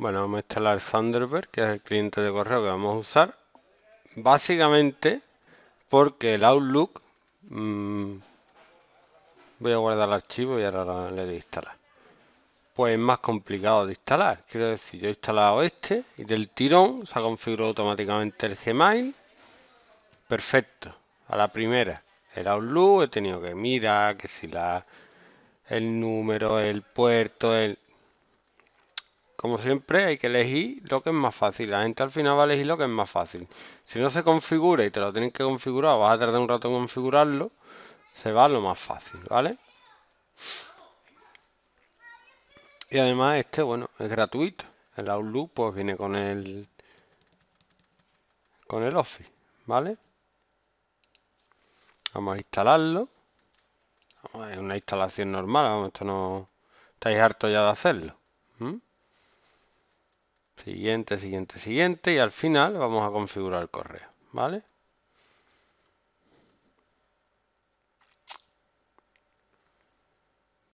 Bueno, vamos a instalar Thunderbird, que es el cliente de correo que vamos a usar. Básicamente porque el Outlook... Mm, voy a guardar el archivo y ahora le doy a instalar. Pues es más complicado de instalar. Quiero decir, yo he instalado este y del tirón se ha configurado automáticamente el Gmail. Perfecto. A la primera. El Outlook he tenido que mirar, que si la el número, el puerto, el... Como siempre hay que elegir lo que es más fácil. La gente al final va a elegir lo que es más fácil. Si no se configura y te lo tienes que configurar, vas a tardar un rato en configurarlo, se va lo más fácil, ¿vale? Y además este, bueno, es gratuito. El Outlook pues viene con el con el Office, ¿vale? Vamos a instalarlo. Es una instalación normal, esto no... Estáis harto ya de hacerlo. Siguiente, siguiente, siguiente. Y al final vamos a configurar el correo. ¿Vale?